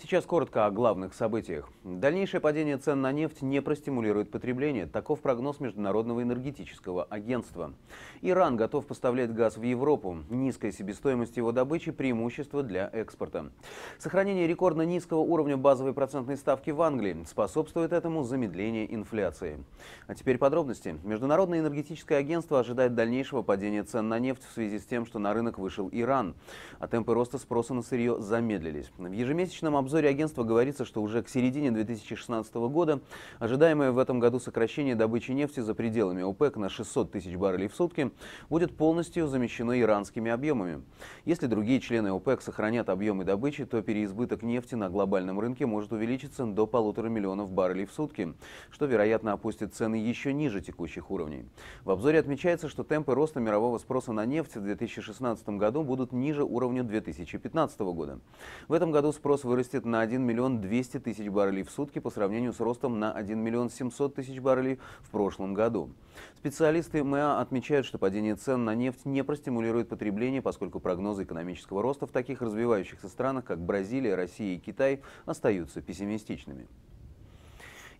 Сейчас коротко о главных событиях. Дальнейшее падение цен на нефть не простимулирует потребление. Таков прогноз Международного энергетического агентства. Иран готов поставлять газ в Европу. Низкая себестоимость его добычи – преимущество для экспорта. Сохранение рекордно низкого уровня базовой процентной ставки в Англии способствует этому замедление инфляции. А теперь подробности. Международное энергетическое агентство ожидает дальнейшего падения цен на нефть в связи с тем, что на рынок вышел Иран. А темпы роста спроса на сырье замедлились. В ежемесячном обзоре обзоре агентства говорится, что уже к середине 2016 года ожидаемое в этом году сокращение добычи нефти за пределами ОПЕК на 600 тысяч баррелей в сутки будет полностью замещено иранскими объемами. Если другие члены ОПЕК сохранят объемы добычи, то переизбыток нефти на глобальном рынке может увеличиться до полутора миллионов баррелей в сутки, что, вероятно, опустит цены еще ниже текущих уровней. В обзоре отмечается, что темпы роста мирового спроса на нефть в 2016 году будут ниже уровня 2015 года. В этом году спрос вырастет вырастет на 1 миллион 200 тысяч баррелей в сутки по сравнению с ростом на 1 миллион 700 тысяч баррелей в прошлом году. Специалисты МА отмечают, что падение цен на нефть не простимулирует потребление, поскольку прогнозы экономического роста в таких развивающихся странах, как Бразилия, Россия и Китай, остаются пессимистичными.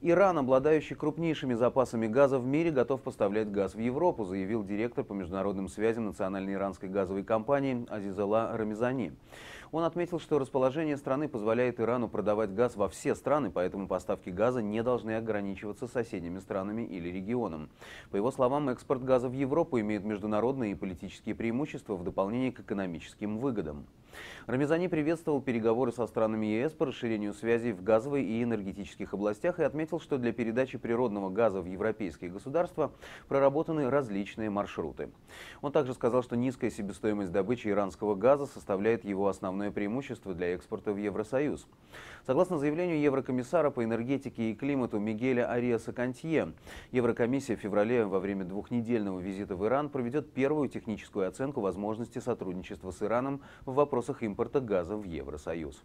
Иран, обладающий крупнейшими запасами газа в мире, готов поставлять газ в Европу, заявил директор по международным связям Национальной иранской газовой компании Азизала Рамизани. Он отметил, что расположение страны позволяет Ирану продавать газ во все страны, поэтому поставки газа не должны ограничиваться соседними странами или регионом. По его словам, экспорт газа в Европу имеет международные и политические преимущества в дополнение к экономическим выгодам. Рамизани приветствовал переговоры со странами ЕС по расширению связей в газовой и энергетических областях и отметил, что для передачи природного газа в европейские государства проработаны различные маршруты. Он также сказал, что низкая себестоимость добычи иранского газа составляет его основную огромное преимущество для экспорта в Евросоюз. Согласно заявлению Еврокомиссара по энергетике и климату Мигеля Ариаса Кантье, Еврокомиссия в феврале во время двухнедельного визита в Иран проведет первую техническую оценку возможности сотрудничества с Ираном в вопросах импорта газа в Евросоюз.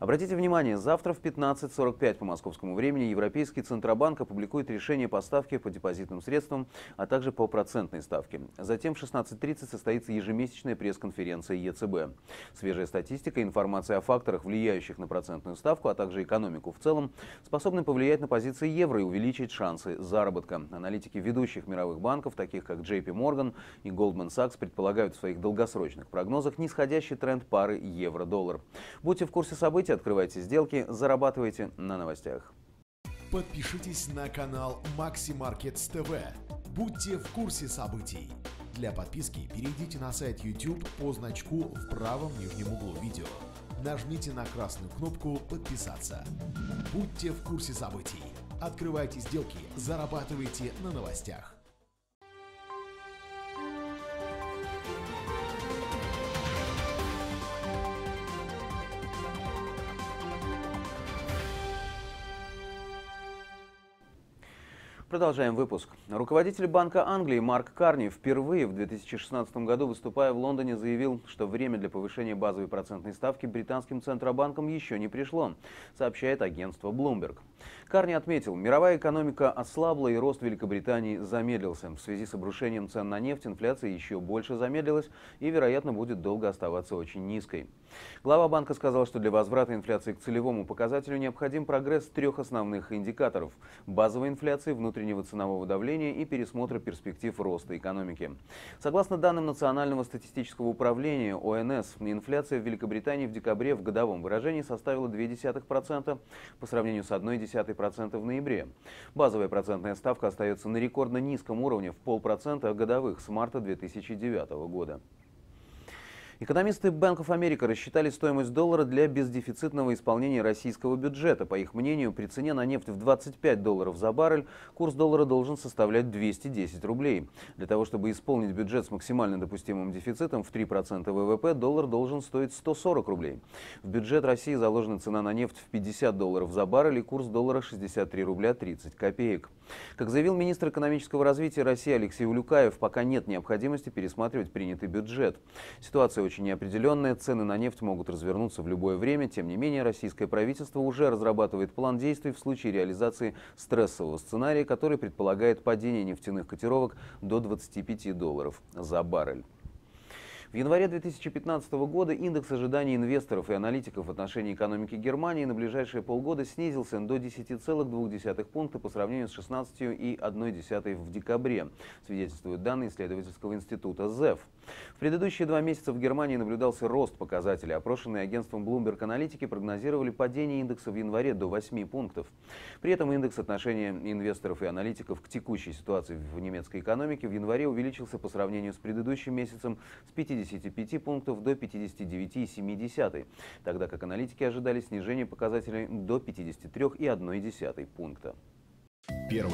Обратите внимание, завтра в 15.45 по московскому времени Европейский Центробанк опубликует решение по ставке по депозитным средствам, а также по процентной ставке. Затем в 16.30 состоится ежемесячная пресс-конференция ЕЦБ. Свежая статистика и информация о факторах, влияющих на процентную ставку, а также экономику в целом, способны повлиять на позиции евро и увеличить шансы заработка. Аналитики ведущих мировых банков, таких как JP Morgan и Goldman Sachs, предполагают в своих долгосрочных прогнозах нисходящий тренд пары евро-доллар. Будьте в курсе событий, Торгуйте, открывайте сделки, зарабатывайте на новостях. Подпишитесь на канал Maxi Markets TV. Будьте в курсе событий. Для подписки перейдите на сайт YouTube по значку в правом нижнем углу видео. Нажмите на красную кнопку «Подписаться». Будьте в курсе событий. Открывайте сделки, зарабатывайте на новостях. Продолжаем выпуск. Руководитель Банка Англии Марк Карни впервые в 2016 году, выступая в Лондоне, заявил, что время для повышения базовой процентной ставки британским центробанком еще не пришло, сообщает агентство Bloomberg. Карни отметил, мировая экономика ослабла и рост Великобритании замедлился. В связи с обрушением цен на нефть инфляция еще больше замедлилась и, вероятно, будет долго оставаться очень низкой. Глава банка сказал, что для возврата инфляции к целевому показателю необходим прогресс трех основных индикаторов – базовой инфляции, внутренней внутреннего ценового давления и пересмотра перспектив роста экономики. Согласно данным Национального статистического управления ОНС, инфляция в Великобритании в декабре в годовом выражении составила 0,2% по сравнению с 1,1% в ноябре. Базовая процентная ставка остается на рекордно низком уровне в полпроцента годовых с марта 2009 года. Экономисты Bank of America рассчитали стоимость доллара для бездефицитного исполнения российского бюджета. По их мнению, при цене на нефть в 25 долларов за баррель курс доллара должен составлять 210 рублей. Для того, чтобы исполнить бюджет с максимально допустимым дефицитом в 3% ВВП, доллар должен стоить 140 рублей. В бюджет России заложена цена на нефть в 50 долларов за баррель и курс доллара 63 рубля 30 копеек. Как заявил министр экономического развития России Алексей Улюкаев, пока нет необходимости пересматривать принятый бюджет. Ситуация очень задача неопределенная, цены на нефть могут развернуться в любое время. Тем не менее, российское правительство уже разрабатывает план действий в случае реализации стрессового сценария, который предполагает падение нефтяных котировок до 25 долларов за баррель. В январе 2015 года индекс ожиданий инвесторов и аналитиков в отношении экономики Германии на ближайшие полгода снизился до 10,2 пункта по сравнению с 16,1 в декабре, свидетельствуют данные исследовательского института ЗЭФ. В предыдущие два месяца в Германии наблюдался рост показателей. Опрошенные агентством Bloomberg аналитики прогнозировали падение индекса в январе до 8 пунктов. При этом индекс отношения инвесторов и аналитиков к текущей ситуации в немецкой экономике в январе увеличился по сравнению с предыдущим месяцем с 55 пунктов до 59,7, тогда как аналитики ожидали снижения показателей до 53,1 пункта. Первый.